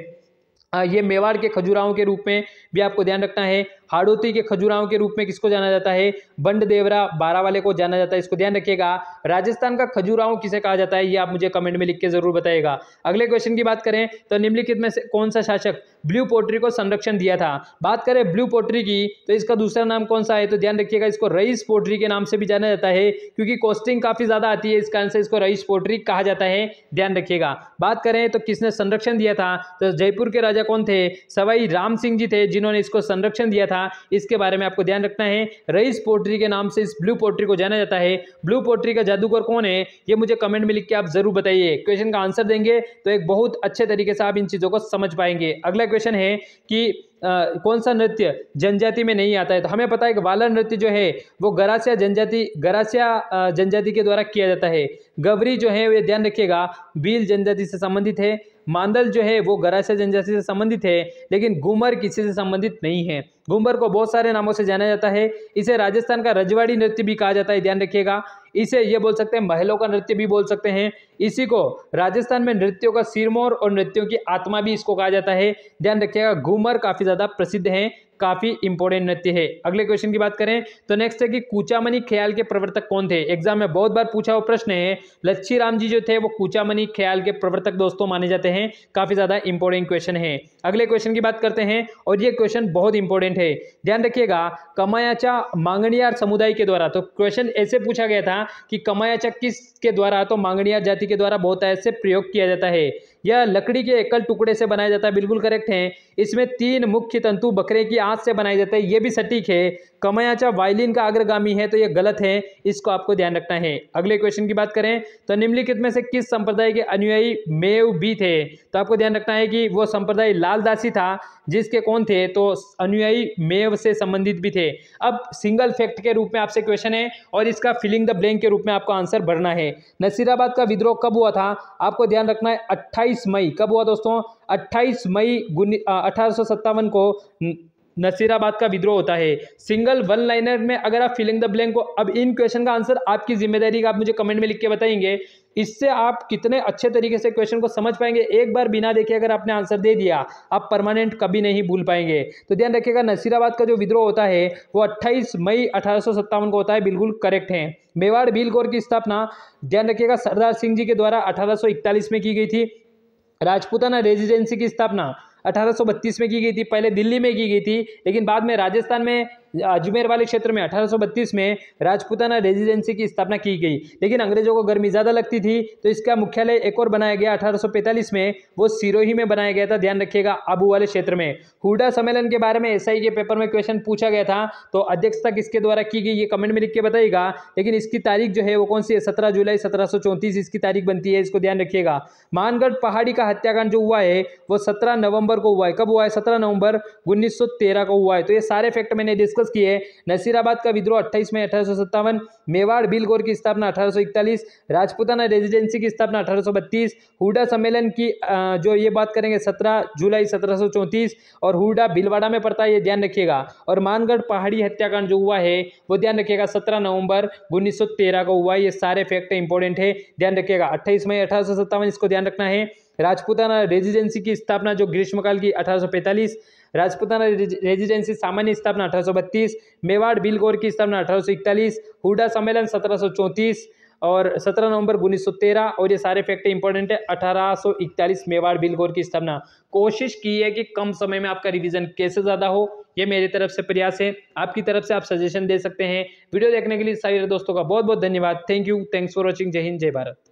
ये मेवाड़ के खजुराहों के रूप में भी आपको ध्यान रखना है हाड़ोती के खजुराहों के रूप में किसको जाना जाता है बंड देवरा बारा वाले को जाना जाता है इसको ध्यान रखिएगा राजस्थान का खजुराहो किसे कहा जाता है ये आप मुझे कमेंट में लिख के जरूर बताएगा अगले क्वेश्चन की बात करें तो निम्नलिखित में से कौन सा शासक ब्लू पोट्री को संरक्षण दिया था बात करें ब्लू पोट्री की तो इसका दूसरा नाम कौन सा है तो ध्यान रखिएगा इसको रईस पोट्री के नाम से भी जाना जाता है क्योंकि कॉस्टिंग काफी ज्यादा आती है इस कारण से इसको रईस पोट्री कहा जाता है ध्यान रखिएगा बात करें तो किसने संरक्षण दिया था तो जयपुर के राजा कौन थे सवाई राम सिंह जी थे जिन्होंने इसको संरक्षण दिया था था इसके बारे में आपको ध्यान रखना है रईस पोट्री के नाम से इस ब्लू पोट्री को जाना जाता है ब्लू पोट्री का जादूगर कौन है ये मुझे कमेंट में लिख के आप जरूर बताइए क्वेश्चन का आंसर देंगे तो एक बहुत अच्छे तरीके से आप इन चीज़ों को समझ पाएंगे अगला क्वेश्चन है कि आ, कौन सा नृत्य जनजाति में नहीं आता है तो हमें पता है कि वाला नृत्य जो है वो गरासिया जनजाति गरासिया जनजाति के द्वारा किया जाता है गबरी जो है वे ध्यान रखिएगा बील जनजाति से संबंधित है मांदल जो है वो गरासिया जनजाति से संबंधित है लेकिन घूमर किसी से संबंधित नहीं है घूमर को बहुत सारे नामों से जाना जाता है इसे राजस्थान का रजवाड़ी नृत्य भी कहा जाता है ध्यान रखिएगा इसे ये बोल सकते हैं महलों का नृत्य भी बोल सकते हैं इसी को राजस्थान में नृत्यों का सिरमौर और नृत्यों की आत्मा भी इसको कहा जाता है ध्यान रखिएगा घूमर काफ़ी ज़्यादा प्रसिद्ध है काफ़ी इंपॉर्टेंट नृत्य है अगले क्वेश्चन की बात करें तो नेक्स्ट है कि कूचामनी ख्याल के प्रवर्तक कौन थे एग्जाम में बहुत बार पूछा हुआ प्रश्न है लच्छी राम जी जो थे वो कूचामनी ख्याल के प्रवर्तक दोस्तों माने जाते हैं काफ़ी ज़्यादा इंपॉर्टेंट क्वेश्चन है अगले क्वेश्चन की बात करते हैं और ये क्वेश्चन बहुत इंपॉर्टेंट इंपॉर्टेंट है ध्यान रखिएगा कमायाचा मांगणियार समुदाय के द्वारा तो क्वेश्चन ऐसे पूछा गया था कि कमायाचा किस के द्वारा तो मांगणियार जाति के द्वारा बहुत ऐसे प्रयोग किया जाता है यह लकड़ी के एकल टुकड़े से बनाया जाता है बिल्कुल करेक्ट है इसमें तीन मुख्य तंतु बकरे की आंत से बनाए जाते हैं यह भी सटीक है कमयाचा वायलिन का अग्रगामी है तो यह गलत है इसको आपको ध्यान रखना है अगले क्वेश्चन की बात करें तो निम्नलिखित में से किस संप्रदाय के अनुयायी मेव भी थे तो आपको ध्यान रखना है कि वो संप्रदाय लालदासी था जिसके कौन थे तो अनुयायी मेव से संबंधित भी थे अब सिंगल फैक्ट के रूप में आपसे क्वेश्चन है और इसका फिलिंग द ब्लैंक के रूप में आपको आंसर भरना है नसीराबाद का विद्रोह कब हुआ था आपको ध्यान रखना है अट्ठाईस 28 मई कब हुआ दोस्तों 28 मई अठारह को नसीराबाद का विद्रोह होता है सिंगल वन लाइनर में अगर आप फिलिंग द ब्लैंक को अब इन क्वेश्चन का आंसर आपकी जिम्मेदारी का आप मुझे कमेंट में लिख के बताएंगे इससे आप कितने अच्छे तरीके से क्वेश्चन को समझ पाएंगे एक बार बिना देखे अगर आपने आंसर दे दिया आप परमानेंट कभी नहीं भूल पाएंगे तो ध्यान रखिएगा नसीराबाद का जो विद्रोह होता है वो 28 मई अठारह को होता है बिल्कुल करेक्ट है मेवाड़ भील की स्थापना ध्यान रखिएगा सरदार सिंह जी के द्वारा अठारह में की गई थी राजपूताना रेजिडेंसी की स्थापना 1832 में की गई थी पहले दिल्ली में की गई थी लेकिन बाद में राजस्थान में अजमेर वाले क्षेत्र में 1832 में राजपूताना रेजिडेंसी की स्थापना की गई लेकिन अंग्रेजों को गर्मी ज़्यादा लगती थी तो इसका मुख्यालय एक और बनाया गया 1845 में वो सिरोही में बनाया गया था ध्यान रखिएगा आबू वाले क्षेत्र में हुडा सम्मेलन के बारे में एस के पेपर में क्वेश्चन पूछा गया था तो अध्यक्षता किसके द्वारा की गई ये कमेंट में लिख के बताइएगा लेकिन इसकी तारीख जो है वो कौन सी है सत्रह जुलाई सत्रह इसकी तारीख बनती है इसको ध्यान रखिएगा मानगढ़ पहाड़ी का हत्याकांड जो हुआ है वो सत्रह नवंबर को हुआ है कब हुआ है सत्रह नवंबर उन्नीस को हुआ है तो ये सारे फैक्ट मैंने डिस्क डिस्कस किए नसीराबाद का विद्रोह अट्ठाईस में अठारह मेवाड़ बिलगोर की स्थापना अठारह राजपूताना रेजिडेंसी की स्थापना अठारह हुडा सम्मेलन की जो ये बात करेंगे सत्रह जुलाई सत्रह और हुडा भीलवाड़ा में पड़ता है ये ध्यान रखिएगा और मानगढ़ पहाड़ी हत्याकांड जो हुआ है वो ध्यान रखिएगा सत्रह नवंबर उन्नीस को हुआ ये सारे फैक्ट इंपॉर्टेंट है ध्यान रखिएगा अट्ठाईस मई अठारह इसको ध्यान रखना है राजपूताना रेजिडेंसी की स्थापना जो ग्रीष्मकाल की अठारह राजपूताना रेजिडेंसी सामान्य स्थापना अठारह मेवाड़ बिलगोर की स्थापना अठारह सौ इकतालीस हुडा सम्मेलन सत्रह और सत्रह नवंबर उन्नीस सौ तेरह और ये सारे फैक्टर इंपॉर्टेंट है अठारह सौ इकतालीस मेवाड़ बिलगोर की स्थापना कोशिश की है कि कम समय में आपका रिवीजन कैसे ज़्यादा हो ये मेरी तरफ से प्रयास है आपकी तरफ से आप सजेशन दे सकते हैं वीडियो देखने के लिए सारे दोस्तों का बहुत बहुत धन्यवाद thank you thanks for watching Jai Hind जय भारत